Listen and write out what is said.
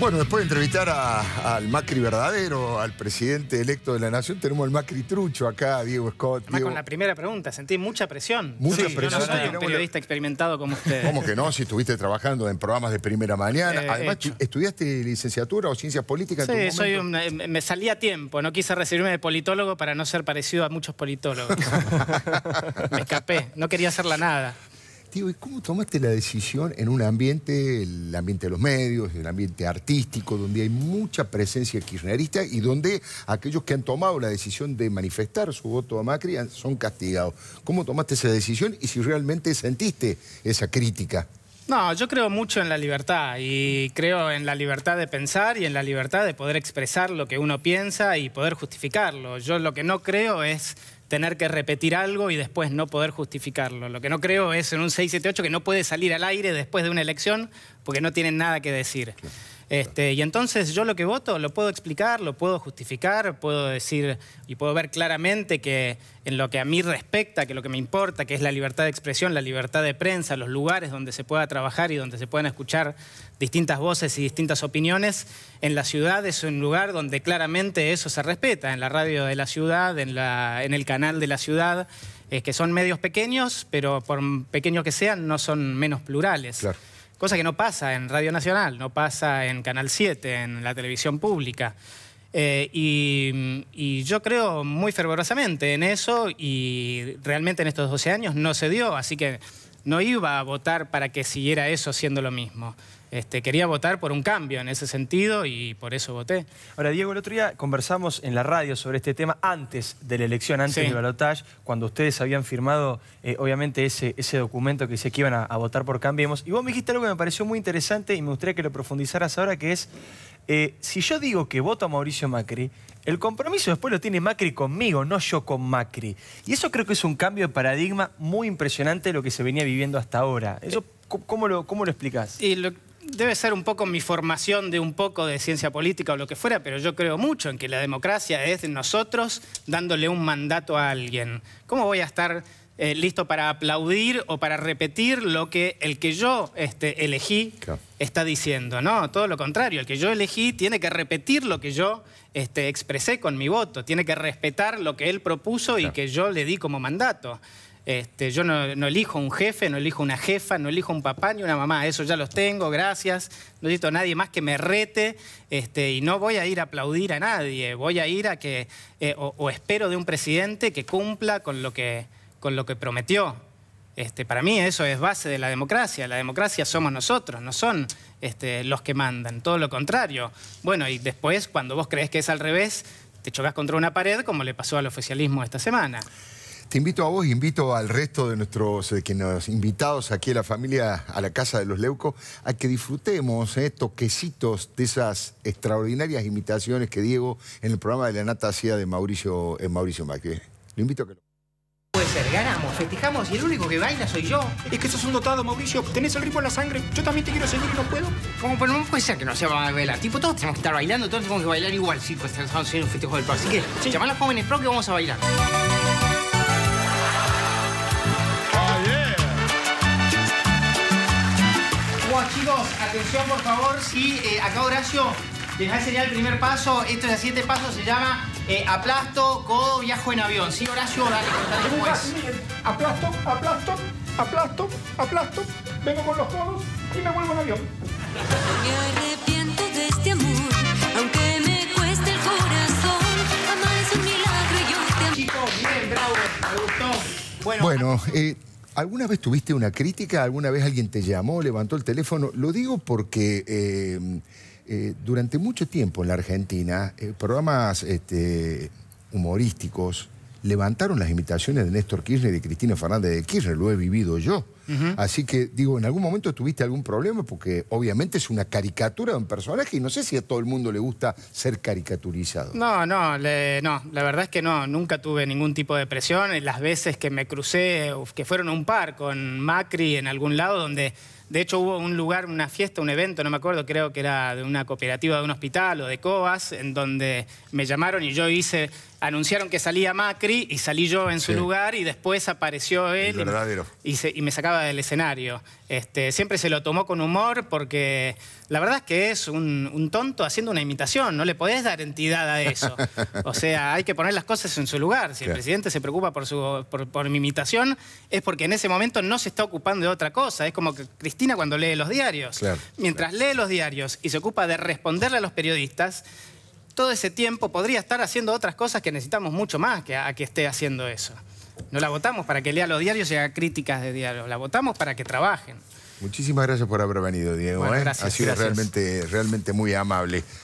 Bueno, después de entrevistar al Macri verdadero, al presidente electo de la Nación, tenemos al Macri trucho acá, Diego Scott. Además, con la primera pregunta, sentí mucha presión. Mucha presión. Yo no soy un periodista experimentado como usted. ¿Cómo que no? Si estuviste trabajando en programas de primera mañana. Eh, Además, ¿estudiaste licenciatura o ciencias políticas? en soy eh, me salía a tiempo. No quise recibirme de politólogo para no ser parecido a muchos politólogos. me escapé. No quería hacerla nada. ¿y cómo tomaste la decisión en un ambiente, el ambiente de los medios, el ambiente artístico, donde hay mucha presencia kirchnerista y donde aquellos que han tomado la decisión de manifestar su voto a Macri son castigados? ¿Cómo tomaste esa decisión y si realmente sentiste esa crítica? No, yo creo mucho en la libertad y creo en la libertad de pensar y en la libertad de poder expresar lo que uno piensa y poder justificarlo. Yo lo que no creo es tener que repetir algo y después no poder justificarlo. Lo que no creo es en un 678 que no puede salir al aire después de una elección porque no tienen nada que decir. Este, y entonces yo lo que voto lo puedo explicar, lo puedo justificar, puedo decir y puedo ver claramente que en lo que a mí respecta, que lo que me importa, que es la libertad de expresión, la libertad de prensa, los lugares donde se pueda trabajar y donde se puedan escuchar distintas voces y distintas opiniones, en la ciudad es un lugar donde claramente eso se respeta, en la radio de la ciudad, en, el canal de la ciudad, que son medios pequeños, pero por pequeños que sean, no son menos plurales cosa que no pasa en Radio Nacional, no pasa en Canal 7, en la televisión pública. Eh, y, yo creo muy fervorosamente en eso y realmente en estos 12 años no se dio, así que no iba a votar para que siguiera eso siendo lo mismo. Este, quería votar por un cambio en ese sentido y por eso voté. Ahora, Diego, el otro día conversamos en la radio sobre este tema antes de la elección, antes del balotaje, cuando ustedes habían firmado, eh, obviamente, ese, ese documento que dice que iban a, votar por Cambiemos. Y vos me dijiste algo que me pareció muy interesante y me gustaría que lo profundizaras ahora, que es eh, si yo digo que voto a Mauricio Macri, el compromiso después lo tiene Macri conmigo, no yo con Macri. Y eso creo que es un cambio de paradigma muy impresionante de lo que se venía viviendo hasta ahora. Eso, ¿Cómo lo, cómo lo explicás? Y debe ser un poco mi formación de un poco de ciencia política o lo que fuera, pero yo creo mucho en que la democracia es de nosotros dándole un mandato a alguien. ¿Cómo voy a estar eh, listo para aplaudir o para repetir lo que el que yo este, elegí está diciendo. No, todo lo contrario, el que yo elegí tiene que repetir lo que yo este, expresé con mi voto, tiene que respetar lo que él propuso y que yo le di como mandato. Este, yo no, elijo un jefe, no elijo una jefa, no elijo un papá ni una mamá. Eso ya los tengo, gracias. No necesito a nadie más que me rete y no voy a ir a aplaudir a nadie. Voy a ir a que, eh, o espero de un presidente que cumpla con lo que con lo que prometió. Este, para mí eso es base de la democracia. La democracia somos nosotros, no son este, los que mandan, todo lo contrario. Bueno, y después cuando vos crees que es al revés, te chocas contra una pared como le pasó al oficialismo esta semana. Te invito a vos, invito al resto de nuestros eh, invitados aquí a la familia, a la Casa de los Leucos, a que disfrutemos estos eh, toquecitos de esas extraordinarias imitaciones que Diego en el programa de la Nata hacía de Mauricio, eh, Mauricio Macri. Lo invito que ganamos, festejamos y el único que baila soy yo. Es que sos un dotado, Mauricio. Tenés el ritmo en la sangre. Yo también te quiero seguir y no puedo. ¿Cómo? Pero no puede ser que no sea para bailar. Tipo, todos tenemos que estar bailando, todos tenemos que bailar igual sí, pues, estamos haciendo un festejo del pro. Así que, llamá a los jóvenes pro que vamos a bailar. Ah, chicos, atención por favor. Sí, eh, acá Horacio ese sería el primer paso. Esto es el siete pasos, se llama eh, aplasto, codo, viajo en avión. ¿Sí, Horacio? Dale, tanto Aplasto, aplasto, aplasto, aplasto, vengo con los codos y me vuelvo en avión. de este amor, aunque me cueste el es un milagro Chicos, bien, bravo, me gustó. Bueno, eh, ¿Alguna vez tuviste una crítica? ¿Alguna vez alguien te llamó, levantó el teléfono? Lo digo porque eh, eh, durante mucho tiempo en la Argentina, eh, programas este, humorísticos levantaron las imitaciones de Néstor Kirchner y de Cristina Fernández de Kirchner, lo he vivido yo. Así que, digo, ¿en algún momento tuviste algún problema? Porque obviamente es una caricatura de un personaje y no sé si a todo el mundo le gusta ser caricaturizado. No, no, no. La verdad es que no, nunca tuve ningún tipo de presión. Las veces que me crucé, que fueron a un par con Macri en algún lado donde... De hecho, hubo un lugar, una fiesta, un evento, no me acuerdo, creo que era de una cooperativa de un hospital o de COAS, en donde me llamaron y yo hice, anunciaron que salía Macri y salí yo en su lugar y después apareció él. y me sacaba del escenario. Este, siempre se lo tomó con humor porque la verdad es que es un, tonto haciendo una imitación, no le podés dar entidad a eso. O sea, hay que poner las cosas en su lugar. Si el presidente se preocupa por, por, mi imitación, es porque en ese momento no se está ocupando de otra cosa. Es como que Cristina cuando lee los diarios. Mientras lee los diarios y se ocupa de responderle a los periodistas, todo ese tiempo podría estar haciendo otras cosas que necesitamos mucho más que a que esté haciendo eso. No la votamos para que lea los diarios y haga críticas de diarios. La votamos para que trabajen. Muchísimas gracias por haber venido, Diego. ¿eh? ha sido realmente, realmente muy amable.